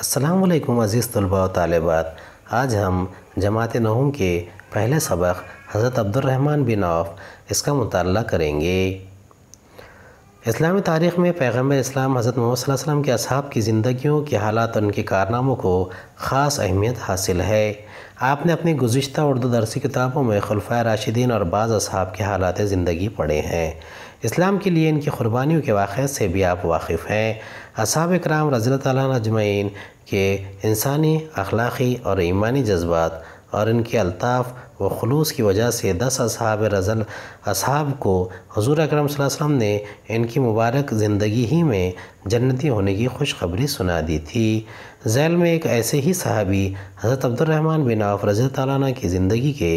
असलकम अज़ीज़ तलबा तालबात आज हम जमात नहम के पहले सबक हज़रत अब्दुलरहमान बिन आफ इसका मुताल करेंगे इस्लामी तारीख़ में पैगम इस्लाम हज़रत मोहम्मद वसल्लम के असहाब की ज़िंदगियों के हालात और उनके कारनामों को ख़ास अहमियत हासिल है आपने अपनी गुज्त उर्दू दरसी किताबों में खलफा राशिदीन और बाज़ असहाब के हालात ज़िंदगी पढ़े हैं इस्लाम के लिए इनकी क़ुरबानियों के वाक़े से भी आप वाकिफ़ हैं असहाब कराम रज़ी तजमैन के इंसानी अखलाक़ी और ईमानी जज्बा और इनके अल्ताफ़ व खलूस की वजह से दस असहाब रज़ल असहाब को हजूर अक्रम वसम ने इनकी मुबारक ज़िंदगी ही में जन्नती होने की खुशखबरी सुना दी थी जैल में एक ऐसे ही सहाबी हज़रत अब्दुलरहमान बिन आफ रज़ी ताली की ज़िंदगी के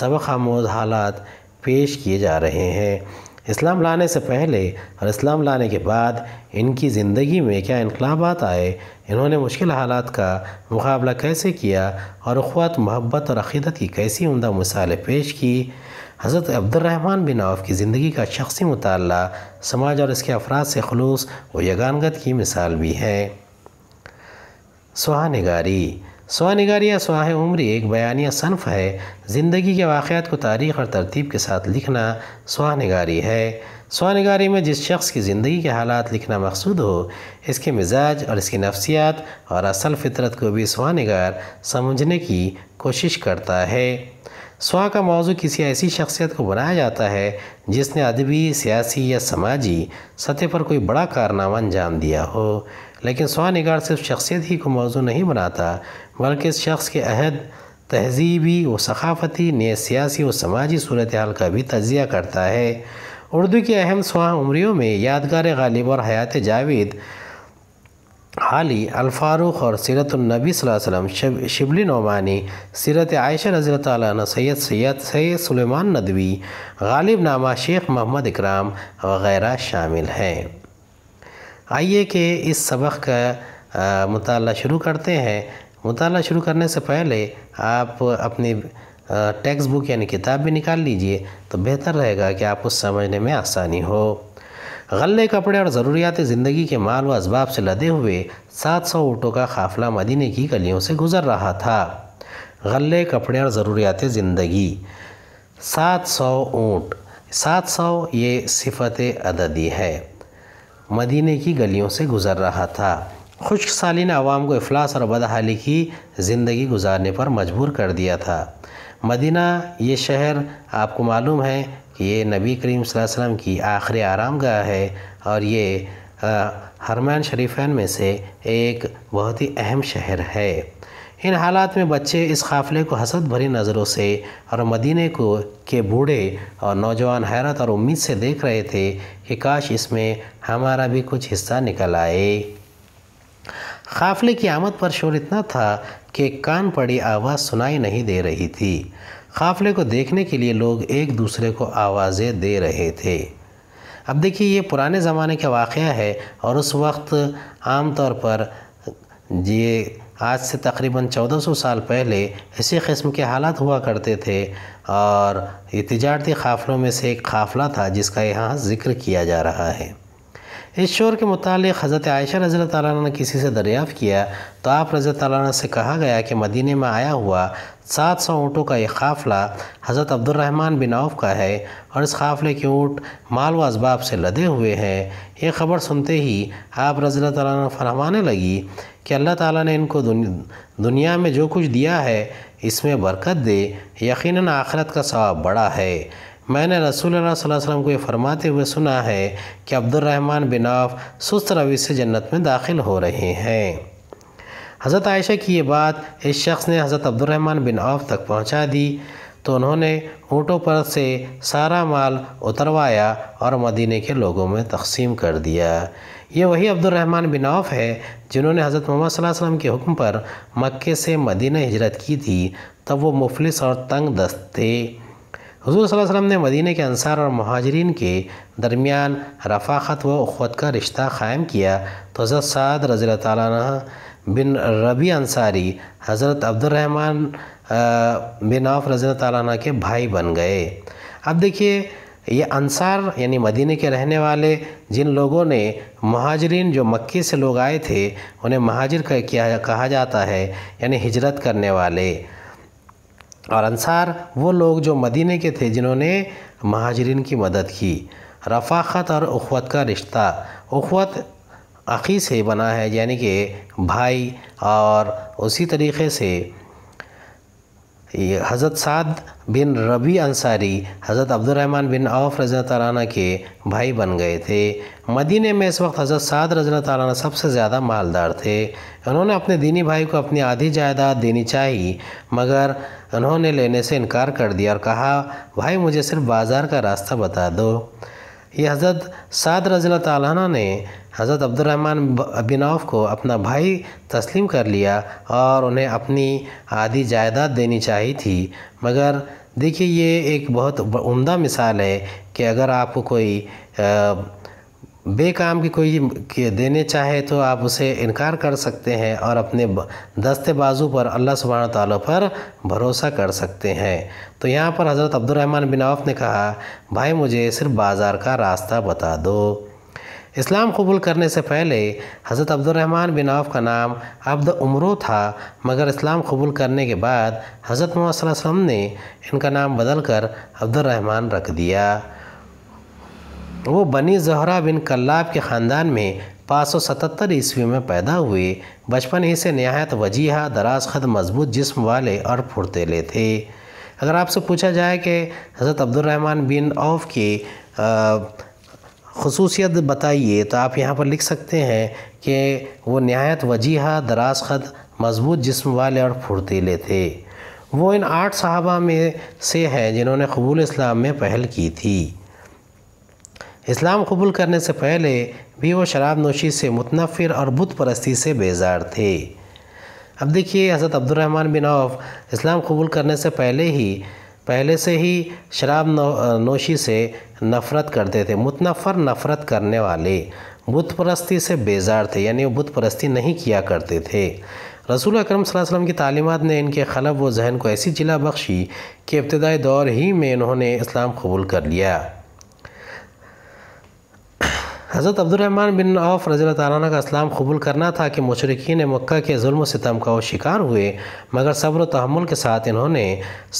सबक आमोज हालात पेश किए जा रहे हैं इस्लाम लाने से पहले और इस्लाम लाने के बाद इनकी ज़िंदगी में क्या इनकलाबात आए इन्होंने मुश्किल हालात का मुकाबला कैसे किया और अखवात मोहब्बत और अक़ीदत की कैसी उमदा मिसाल पेश की हज़रत अब्दुलरहमान बिन आफ की ज़िंदगी का शख्सी मताल समाज और इसके अफराद से खलूस व यगानगत की मिसाल भी है सुहा नगारी सुहा नगारी या सुहा उम्री एक बयानिया सनफ है ज़िंदगी के वाक़ात को तारीख़ और तरतीब के साथ लिखना सुहा नगारी है स्वानगारी में जिस शख्स की ज़िंदगी के हालात लिखना मकसूद हो इसके मिजाज और इसकी नफसियात और असल फितरत को भी स्वानगार समझने की कोशिश करता है स्वा का मौजू किसी ऐसी शख्सियत को बनाया जाता है जिसने अदबी सियासी या समाजी सतह पर कोई बड़ा कारनामा अंजाम दिया हो लेकिन स्वा नगार सिर्फ शख्सियत ही को मौजू नहीं बनाता बल्कि इस शख्स के अहद तहजीबी व सकाफती नए सियासी व समाजी सूरत हाल का भी तजिया करता है उर्दू की अहम सुहा उम्रियों में यादगार गालिब और हयात जावेद हाली अलफारूक और सीरतुलनबी वसम शिबली नौमानी सीरत आयशा रजी तैन सैद सैद सलेमान नदवी गालिब नामा शेख मोहम्मद इकराम वगैरह शामिल हैं आइए कि इस सबक का मताल शुरू करते हैं मताल शुरू करने से पहले आप अपनी टेक्स्ट बुक यानी किताब भी निकाल लीजिए तो बेहतर रहेगा कि आपको समझने में आसानी हो गले कपड़े और ज़रूरियात ज़िंदगी के माल व इसबाब से लदे हुए सात सौ ऊँटों का काफिला मदीने की गलियों से गुज़र रहा था गले कपड़े और ज़रूरियात ज़िंदगी सात सौ ऊँट सात सौ ये सिफत अददी है मदीने की गलियों से गुज़र रहा था खुश्क ने आवाम को अफलास और बदहाली की ज़िंदगी गुजारने पर मजबूर कर दिया था मदीना ये शहर आपको मालूम है कि ये नबी करीम वसल्लम की आखिरी आराम है और ये हरमैन शरीफान में से एक बहुत ही अहम शहर है इन हालात में बच्चे इस काफ़िले को हसद भरी नज़रों से और मदीने को के बूढ़े और नौजवान हैरत और उम्मीद से देख रहे थे कि काश इसमें हमारा भी कुछ हिस्सा निकल आए काफले की आमद पर शोर इतना था कि कान पड़ी आवाज़ सुनाई नहीं दे रही थी काफले को देखने के लिए लोग एक दूसरे को आवाज़ें दे रहे थे अब देखिए ये पुराने ज़माने का वाक़ है और उस वक्त आम तौर पर ये आज से तकरीबन 1400 साल पहले इसी कस्म के हालात हुआ करते थे और ये तजारती काफ़लों में से एक काफ़ला था जिसका यहाँ ज़िक्र किया जा रहा है इस शोर के मुतालिक हज़रत आयशा रज़ी तैन ने किसी से दरियाफ़ किया तो आप रज़ी तैन से कहा गया कि मदीने में आया हुआ सात सौ ऊँटों का एक काफ़िला हज़रत अब्दुलरहमान बिन औफ का है और इस काफ़िले के ऊँट माल व इसबाब से लदे हुए हैं ये खबर सुनते ही आप रज़ी तैन फरमाने लगी कि अल्लाह ताला ने इनको दुनिया में जो कुछ दिया है इसमें बरकत दे यकीनन आखरत का सवाब बड़ा है मैंने रसूल वसम को ये फरमाते हुए सुना है कि अब्दुलरहमान बिन आफ सुस्त रवि से जन्नत में दाखिल हो रहे हैं हज़रत आयशा की ये बात इस शख्स ने हज़रत अब्दुलरहमान बिन आफ तक पहुँचा दी तो उन्होंने ऊँटों पर से सारा माल उतरवाया और मदीने के लोगों में तकसीम कर दिया ये वही अब्दुलरहमान बिन आफ है जिन्होंने हज़रत मोहम्मद के हुक्म पर मक्के से मदीना हिजरत की थी तब वो मुफलिस और तंग दस्त थे हजूर सल्लम ने मदीने के अनसार और महाजरीन के दरमियान रफाखत व अखवत का रिश्ता क़ायम किया तो हज़रत साद रज़ी तह बिन रबी अंसारी हज़रत अब्दुलरहमान बिन आफ रज़ी तह के भाई बन गए अब देखिए ये अनसार यानी मदीने के रहने वाले जिन लोगों ने महाजरीन जो मक्के से लोग आए थे उन्हें महाजिर किया कहा जाता है यानी हिजरत करने वाले और अंसार वो लोग जो मदीने के थे जिन्होंने महाजरीन की मदद की रफाखत और उखवत का रिश्ता उखवत अखी से बना है यानी कि भाई और उसी तरीके से हज़रत साद बिन रबी अंसारी हज़रत अब्दुलरहमान बिन औफ रजन ताराना के भाई बन गए थे मदीने में इस वक्त हज़रत साद रजन ताराना सबसे ज़्यादा मालदार थे उन्होंने अपने दीनी भाई को अपनी आधी जायदाद देनी चाहिए मगर उन्होंने लेने से इनकार कर दिया और कहा भाई मुझे सिर्फ बाज़ार का रास्ता बता दो ये हज़रत साद रज़ी तला ने हज़रत अब्दुलरहमान बिन औफ को अपना भाई तस्लीम कर लिया और उन्हें अपनी आधी जायदाद देनी चाहिए थी मगर देखिए ये एक बहुत उम्दा मिसाल है कि अगर आपको कोई आ, बेकाम की कोई देने चाहे तो आप उसे इनकार कर सकते हैं और अपने दस्ते बाजू पर अल्लाह सुबहान तौ पर भरोसा कर सकते हैं तो यहाँ पर हज़रत अब्दुलरहमान बिन आफ ने कहा भाई मुझे सिर्फ बाज़ार का रास्ता बता दो इस्लाम कबूल करने से पहले हज़रत अब्दुलरहमान बिन आफ का नाम अब्द उम्रो था मगर इस्लाम कबूल करने के बाद हज़रत मोहम्मद ने इनका नाम बदल कर अब्दुलरहमान रख दिया तो वो बनी जहरा बिन कल्लाब के ख़ानदान में पाँच सौ ईस्वी में पैदा हुए बचपन ही से नहायत वजीहा दराज खद मजबूत जिस्म वाले और फुर्तीले थे अगर आपसे पूछा जाए कि हज़रत अब्दुलरहमान बिन औफ की खसूसियत बताइए तो आप यहाँ पर लिख सकते हैं कि वो नहायत वजीहा दराज खद मजबूत जिस्म वाले और फुर्तीले थे वो इन आठ साहबा में से हैं जिन्होंने कबूल इस्लाम में पहल की थी इस्लाम कबूल करने से पहले भी वो शराब नोशी से मुतनफ़िर और बुत परस्ती से बेजार थे अब देखिए हज़रत अब्दुलरहमान बिन औफ इस्लाम कबूल करने से पहले ही पहले से ही शराब नोशी से नफ़रत करते थे मुतनफ़र नफ़रत करने वाले बुत परस्ती से बेजार थे यानी वो बुत परस्ती नहीं किया करते थे रसूल अकरम वसल्लम की तालीमत ने इनके खलब व जहन को ऐसी जिला बख्शी कि इब्तदाई दौर ही में इन्होंने इस्लाम कबूल कर लिया हज़रत अब्दुलरहमान बिन औफ रज़ी तारा का इस्लाम कबूल करना था कि मशरकिन मक्का के जुल्म सितम का वो शिकार हुए मगर सब्र तहमुल के साथ इन्होंने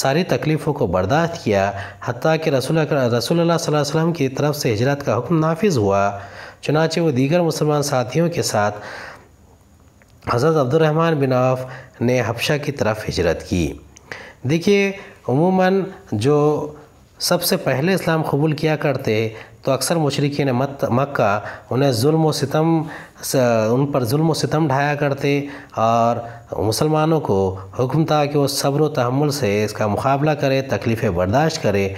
सारी तकलीफ़ों को बर्दाश्त किया हती कि रसूल रसूल वसम की तरफ से हजरत का हुक्म नाफिज हुआ चुनाचे वो दीगर मुसलमान साथियों के साथ हज़रत अब्दुलरहमान बिन औफ ने हफशा की तरफ हजरत की देखिए उमूमा जो सबसे पहले इस्लाम कबूल किया करते तो अक्सर मशरकिन मत मक्का उन्हें जुल्म सितम उन पर जुल्म सितम ढाया करते और मुसलमानों को हुक्म था कि वो सब्र तहमुल से इसका मुकाबला करें तकलीफ़ें बर्दाश्त करें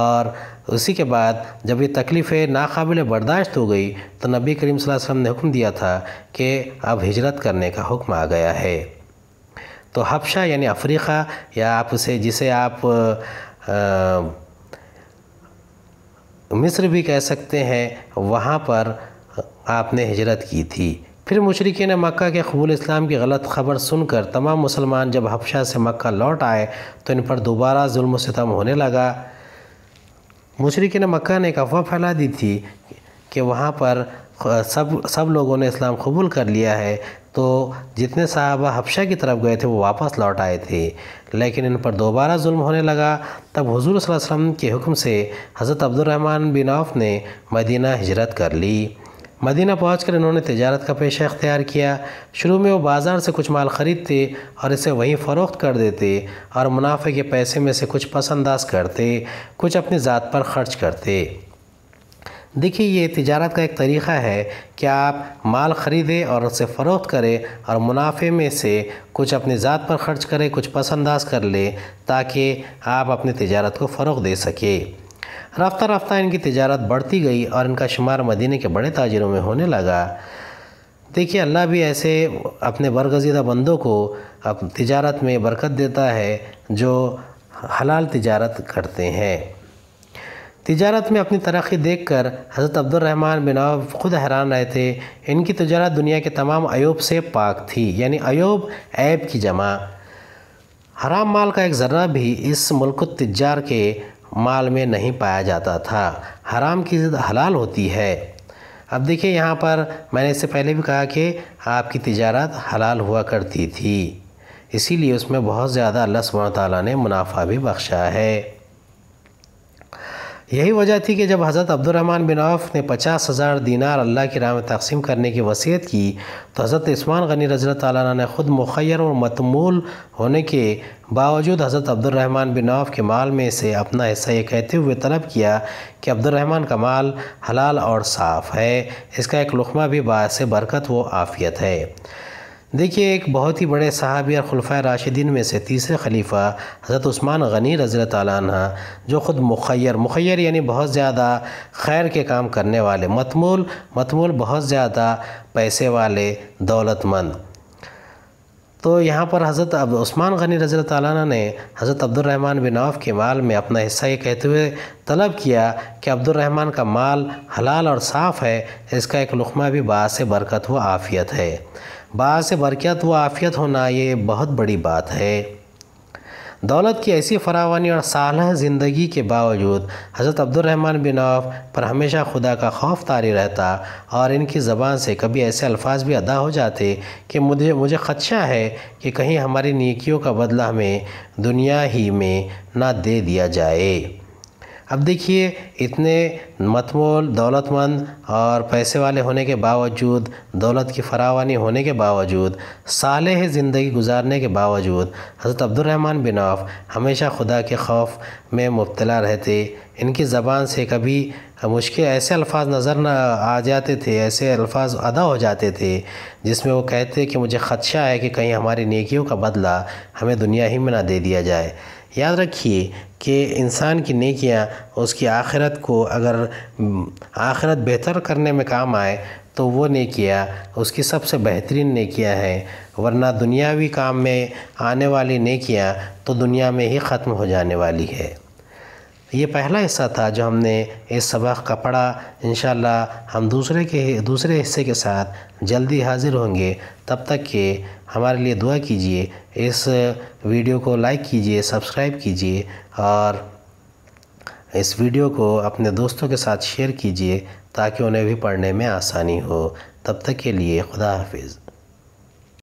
और उसी के बाद जब ये तकलीफ़ें नाकबिल बर्दाश्त हो गई तो नबी करीम वसल्लम ने हुक्म दिया था कि अब हिजरत करने का हुक्म आ गया है तो हफशा यानी अफ्रीका या आप उसे जिसे आप आ, मिस्र भी कह सकते हैं वहाँ पर आपने हिजरत की थी फिर ने मक्का के कबूल इस्लाम की गलत खबर सुनकर तमाम मुसलमान जब हफशा से मक्का लौट आए तो इन पर दोबारा जुल्म सितम होने लगा ने मक्का ने एक अफवाह फैला दी थी कि वहाँ पर सब सब लोगों ने इस्लाम कबूल कर लिया है तो जितने साहबा हफ्शा की तरफ गए थे वो वापस लौट आए थे लेकिन इन पर दोबारा जुल्म होने लगा तब हुजूर वसल्लम के हुक्म से हज़रत अब्दुलरहमान बिन औफ ने मदीना हिजरत कर ली मदीना पहुँच कर इन्होंने तजारत का पेशा अख्तियार किया शुरू में वो बाज़ार से कुछ माल ख़रीदते और इसे वहीं फ़रोख्त कर देते और मुनाफे के पैसे में से कुछ पसंदाज करते कुछ अपनी ज़ात पर ख़र्च करते देखिए ये तजारत का एक तरीक़ा है कि आप माल ख़रीदें और उसे फ़रोख्त करें और मुनाफे में से कुछ अपनी ज़ात पर ख़र्च करें कुछ पसंदाज कर लें ताकि आप अपनी तजारत को फ़रोग दे सकें रफ्ता रफ्ता इनकी तजारत बढ़ती गई और इनका शुमार मदीने के बड़े ताजरों में होने लगा देखिए अल्लाह भी ऐसे अपने बरगजीदा बंदों को तजारत में बरकत देता है जो हलाल तजारत करते हैं तजारत में अपनी तरक्की देख कर हज़रत अब्दुलरहमान बिन खुद हैरान रहे थे इनकी तजारत दुनिया के तमाम अयोब से पाक थी यानी अयोब ऐब की जमा हराम माल का एक ज़र्रा भी इस मुल्क तजार के माल में नहीं पाया जाता था हराम की ज़िद हलाल होती है अब देखिए यहाँ पर मैंने इससे पहले भी कहा कि आपकी तजारत हलाल हुआ करती थी इसीलिए उसमें बहुत ज़्यादा अल्लाह सुबह ताली ने मुनाफा भी बख्शा है यही वजह थी कि जब हज़रत अब्दुलरहमान बिन औफ ने पचास हज़ार दीनार अल्लाह की राह में तकसीम करने की वसीयत की तो हज़रत उस्मान गनी रजरत ने ख़ुद मुखैर और मतमूल होने के बावजूद हज़रत अब्दुलरहमान बिन औफ के माल में से अपना हिस्सा ये कहते हुए तलब किया कि अब्दुलरहमान का माल हलाल और साफ़ है इसका एक लुकमा भी बास बरकत व आफ़ियत है देखिए एक बहुत ही बड़े सहाबी और खुलफा राशिदीन में से तीसरे खलीफा हज़रत उस्मान गनी रज़र तैना जो ख़ुद मुखैर मुखैर यानी बहुत ज़्यादा खैर के काम करने वाले मतमूल मतमूल बहुत ज़्यादा पैसे वाले दौलतमंद तो यहाँ पर हज़रत अब उस्मान गनी रज़ी तैन ने हज़रत अब्दुलरहमान बिन औफ के माल में अपना हिस्सा ये कहते हुए तलब किया कि अब्दुलरहमान का माल हलाल और साफ़ है इसका एक लुकमा भी बास बरकत व आफ़ियत है बास बरकत व आफ़ियत होना ये बहुत बड़ी बात है दौलत की ऐसी फरावानी और सालह ज़िंदगी के बावजूद हज़रत अब्दुलरहमान बिन औफ पर हमेशा खुदा का खौफ तारी रहता और इनकी ज़बान से कभी ऐसे अल्फाज भी अदा हो जाते कि मुझे मुझे खदशा है कि कहीं हमारी नेकियों का बदला हमें दुनिया ही में ना दे दिया जाए अब देखिए इतने मतमोल दौलतमंद और पैसे वाले होने के बावजूद दौलत की फरावानी होने के बावजूद साल ही ज़िंदगी गुजारने के बावजूद हज़रत अब्दुलरहमान बिन आफ हमेशा खुदा के खौफ में मुबतला रहते इनकी ज़बान से कभी मुश्किल ऐसे अल्फाज नज़र न आ जाते थे ऐसे अल्फाज अदा हो जाते थे जिसमें वो कहते कि मुझे ख़दशा है कि कहीं हमारी नेकियों का बदला हमें दुनिया ही में ना दे दिया जाए याद रखिए कि इंसान की नेकियां उसकी आखिरत को अगर हम्म, आखिरत बेहतर करने में काम आए तो वो नेकियां उसकी सबसे बेहतरीन नेकियां हैं वरना दुनियावी काम में आने वाली नेकियां तो दुनिया में ही ख़त्म हो जाने वाली है ये पहला हिस्सा था जो हमने इस सबक का पढ़ा इन हम दूसरे के दूसरे हिस्से के साथ जल्दी हाजिर होंगे तब तक के हमारे लिए दुआ कीजिए इस वीडियो को लाइक कीजिए सब्सक्राइब कीजिए और इस वीडियो को अपने दोस्तों के साथ शेयर कीजिए ताकि उन्हें भी पढ़ने में आसानी हो तब तक के लिए खुदा हाफिज़